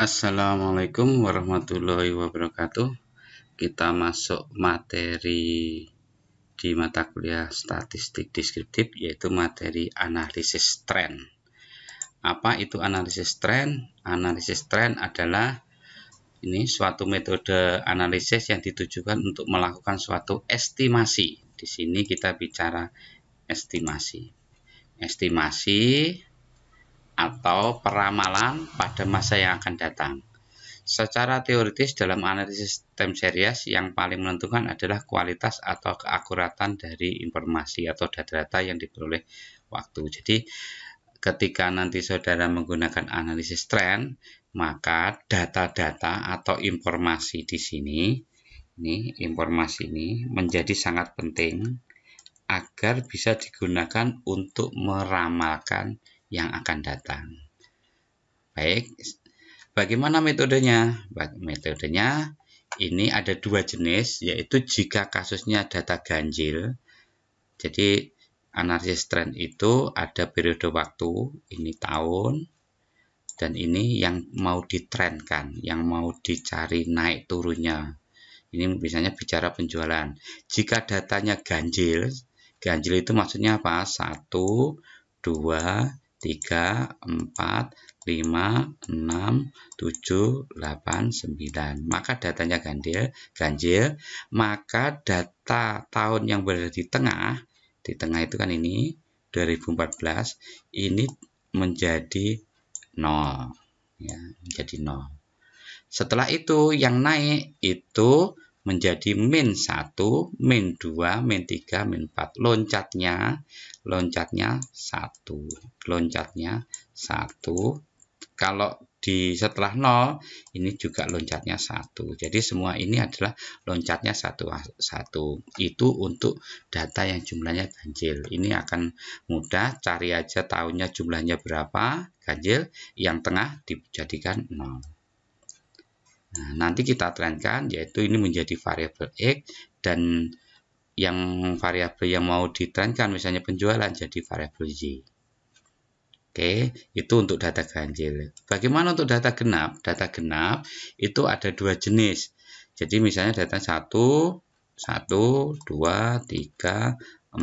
Assalamualaikum warahmatullahi wabarakatuh. Kita masuk materi di mata kuliah statistik deskriptif yaitu materi analisis tren. Apa itu analisis tren? Analisis tren adalah ini suatu metode analisis yang ditujukan untuk melakukan suatu estimasi. Di sini kita bicara estimasi. Estimasi atau peramalan pada masa yang akan datang. Secara teoritis dalam analisis time series yang paling menentukan adalah kualitas atau keakuratan dari informasi atau data-data yang diperoleh waktu. Jadi ketika nanti saudara menggunakan analisis tren, maka data-data atau informasi di sini, ini informasi ini menjadi sangat penting agar bisa digunakan untuk meramalkan yang akan datang. Baik, bagaimana metodenya? Metodenya ini ada dua jenis, yaitu jika kasusnya data ganjil. Jadi analisis trend itu ada periode waktu, ini tahun, dan ini yang mau ditrendkan, yang mau dicari naik turunnya. Ini misalnya bicara penjualan. Jika datanya ganjil, ganjil itu maksudnya apa? 1, 2, 3, 4, 5, 6, 7, 8, 9. Maka datanya ganjil, ganjil. Maka data tahun yang berada di tengah, di tengah itu kan ini 2014, ini menjadi 0. Ya, menjadi 0. Setelah itu yang naik itu menjadi min 1, min 2, min 3, min 4. Loncatnya, loncatnya 1. Loncatnya 1. Kalau di setelah 0, ini juga loncatnya 1. Jadi semua ini adalah loncatnya 1. 1. Itu untuk data yang jumlahnya ganjil. Ini akan mudah, cari aja tahunnya jumlahnya berapa, ganjil, yang tengah dijadikan 0. Nah, nanti kita trenkan yaitu ini menjadi variabel X dan yang variabel yang mau ditrenkan misalnya penjualan jadi variabel Y. Oke, itu untuk data ganjil. Bagaimana untuk data genap? Data genap itu ada dua jenis. Jadi misalnya data 1, 1, 2, 3, 4, 5, 6, 7, 8.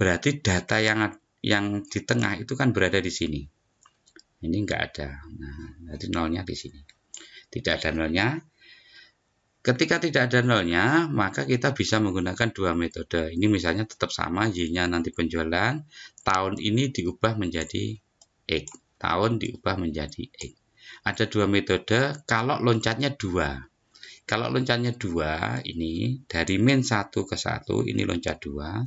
Berarti data yang yang di tengah itu kan berada di sini ini enggak ada nah, jadi nolnya di sini tidak ada nolnya ketika tidak ada nolnya maka kita bisa menggunakan dua metode ini misalnya tetap sama y nya nanti penjualan tahun ini diubah menjadi x tahun diubah menjadi x ada dua metode kalau loncatnya dua kalau loncatnya dua ini dari min satu ke satu, ini loncat dua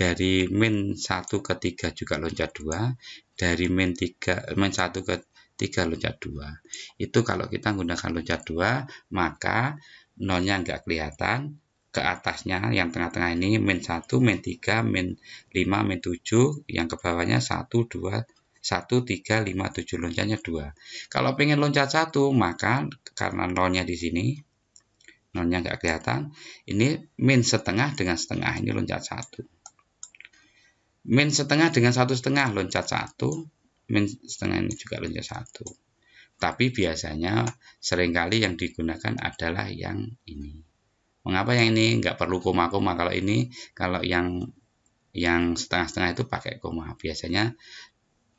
dari min 1 ke 3 juga loncat 2 dari min 3 min 1 ke 3 loncat 2 itu kalau kita menggunakan loncat 2 maka nolnya nggak kelihatan ke atasnya yang tengah-tengah ini min 1, min 3, min 5, min 7 yang ke bawahnya 1, 2, 1, 3, 5, 7 loncatnya 2 kalau pengen loncat 1 maka karena nolnya di sini nolnya nggak kelihatan ini min setengah dengan setengah ini loncat 1 min setengah dengan satu setengah loncat satu min setengah ini juga loncat satu tapi biasanya seringkali yang digunakan adalah yang ini mengapa yang ini nggak perlu koma-koma kalau ini kalau yang yang setengah-setengah itu pakai koma biasanya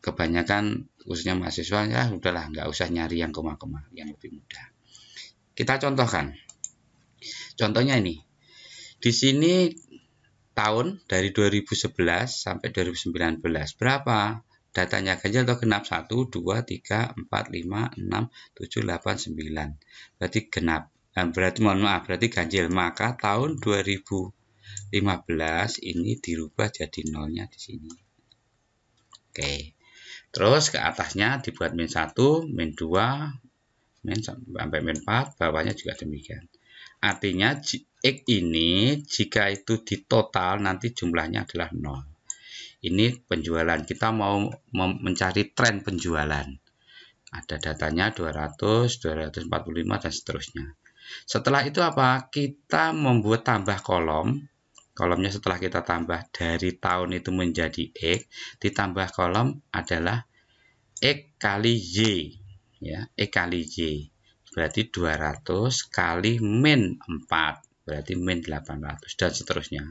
kebanyakan khususnya mahasiswa ya udahlah nggak usah nyari yang koma-koma yang lebih mudah kita contohkan contohnya ini di sini tahun dari 2011 sampai 2019. Berapa? Datanya ganjil atau genap 1, 2, 3, 4, 5, 6, 7, 8, 9. Berarti genap. berarti mohon maaf, berarti ganjil. Maka tahun 2015 ini dirubah jadi nolnya di sini. Oke. Terus ke atasnya dibuat min 1, min 2, min sampai min 4, bawahnya juga demikian. Artinya X ini jika itu di total nanti jumlahnya adalah 0. Ini penjualan. Kita mau mencari tren penjualan. Ada datanya 200, 245 dan seterusnya. Setelah itu apa? Kita membuat tambah kolom. Kolomnya setelah kita tambah dari tahun itu menjadi X, ditambah kolom adalah X kali Y. Ya, X kali Y. Berarti 200 kali min 4. Berarti min 800 dan seterusnya.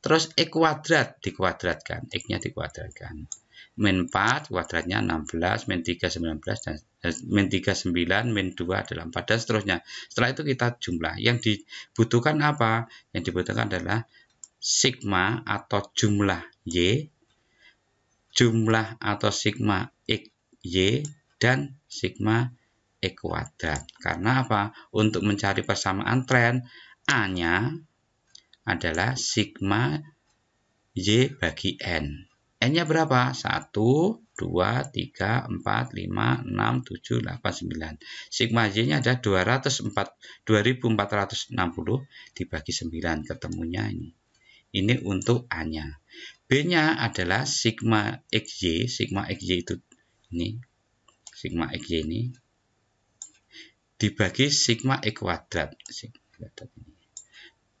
Terus E kuadrat dikuadratkan. X-nya dikuadratkan. Min 4 kuadratnya 16, min 3 19, dan eh, min 3 9, min 2 adalah 4, dan seterusnya. Setelah itu kita jumlah. Yang dibutuhkan apa? Yang dibutuhkan adalah sigma atau jumlah Y, jumlah atau sigma X, Y, dan sigma E kuadrat. Karena apa? Untuk mencari persamaan tren, A-nya adalah sigma Y bagi N. N-nya berapa? 1, 2, 3, 4, 5, 6, 7, 8, 9. Sigma Y-nya ada 204, 2460 dibagi 9. Ketemunya ini. Ini untuk A-nya. B-nya adalah sigma XY. Sigma XY itu ini. Sigma XY ini dibagi sigma x e kuadrat. 775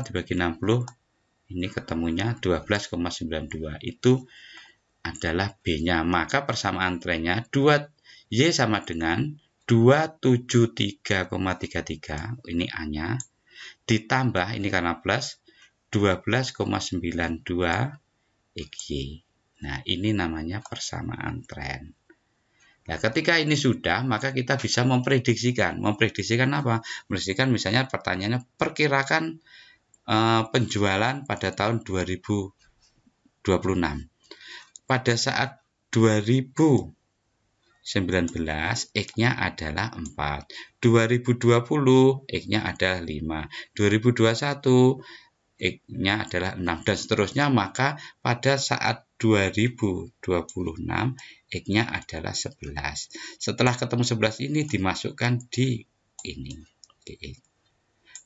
e dibagi 60 ini ketemunya 12,92 itu adalah B-nya. Maka persamaan trennya 2 Y sama dengan 273,33 ini A-nya ditambah ini karena plus 12,92 XY. Nah, ini namanya persamaan tren. Nah, ketika ini sudah, maka kita bisa memprediksikan. Memprediksikan apa? Memprediksikan misalnya pertanyaannya perkirakan e, penjualan pada tahun 2026. Pada saat 2019 X-nya adalah 4. 2020 X-nya adalah 5. 2021 X-nya adalah 6 dan seterusnya maka pada saat 2026 X-nya adalah 11 setelah ketemu 11 ini dimasukkan di ini di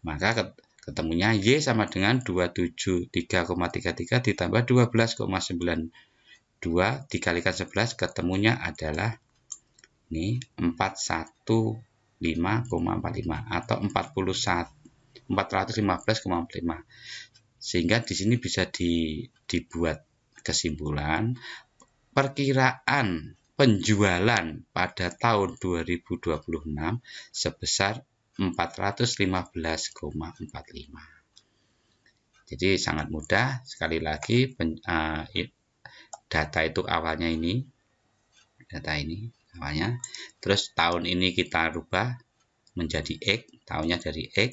maka ketemunya Y sama dengan 273,33 ditambah 12,92 dikalikan 11 ketemunya adalah ini 415,45 atau 41 415,5 sehingga di sini bisa di, dibuat kesimpulan perkiraan penjualan pada tahun 2026 sebesar 415,45 jadi sangat mudah sekali lagi pen, uh, data itu awalnya ini data ini awalnya terus tahun ini kita rubah menjadi X tahunnya dari X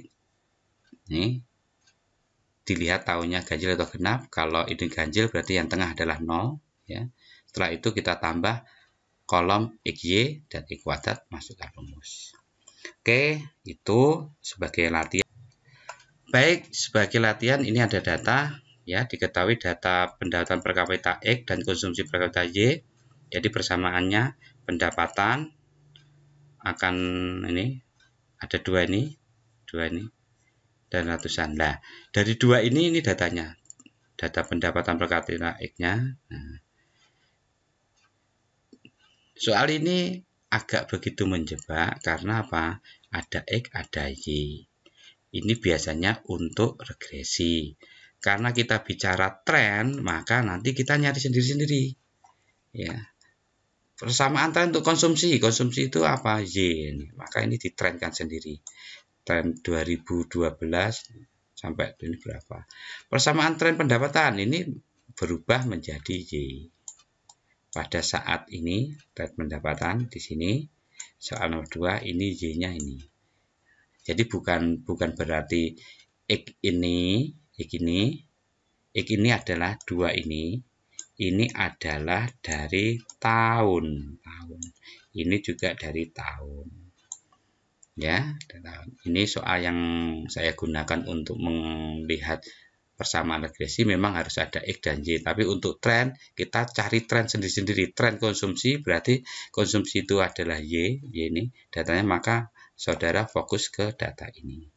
ini dilihat tahunnya ganjil atau genap. Kalau ini ganjil berarti yang tengah adalah 0. Ya. Setelah itu kita tambah kolom XY dan Y kuadrat masukkan rumus. Oke, itu sebagai latihan. Baik, sebagai latihan ini ada data. ya Diketahui data pendapatan per kapita X dan konsumsi per kapita Y. Jadi persamaannya pendapatan akan ini ada dua ini dua ini dan ratusan. Nah, dari dua ini ini datanya. Data pendapatan per kapita naiknya. nya soal ini agak begitu menjebak karena apa? Ada X, ada Y. Ini biasanya untuk regresi. Karena kita bicara tren, maka nanti kita nyari sendiri-sendiri. Ya, persamaan tren untuk konsumsi konsumsi itu apa y maka ini ditrenkan sendiri tren 2012 sampai ini berapa. Persamaan tren pendapatan ini berubah menjadi Y. Pada saat ini tren pendapatan di sini soal nomor 2 ini Y-nya ini. Jadi bukan bukan berarti X ini, X ini, X ini adalah dua ini, ini adalah dari tahun, tahun. Ini juga dari tahun ya ah, ini soal yang saya gunakan untuk melihat persamaan regresi memang harus ada X dan Y tapi untuk tren kita cari tren sendiri-sendiri tren konsumsi berarti konsumsi itu adalah Y, y ini datanya maka saudara fokus ke data ini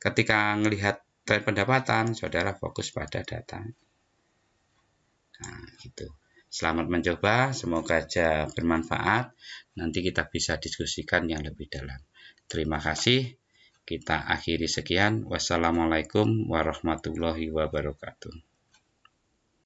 ketika melihat tren pendapatan saudara fokus pada data nah gitu selamat mencoba semoga aja bermanfaat nanti kita bisa diskusikan yang lebih dalam Terima kasih. Kita akhiri sekian. Wassalamualaikum warahmatullahi wabarakatuh.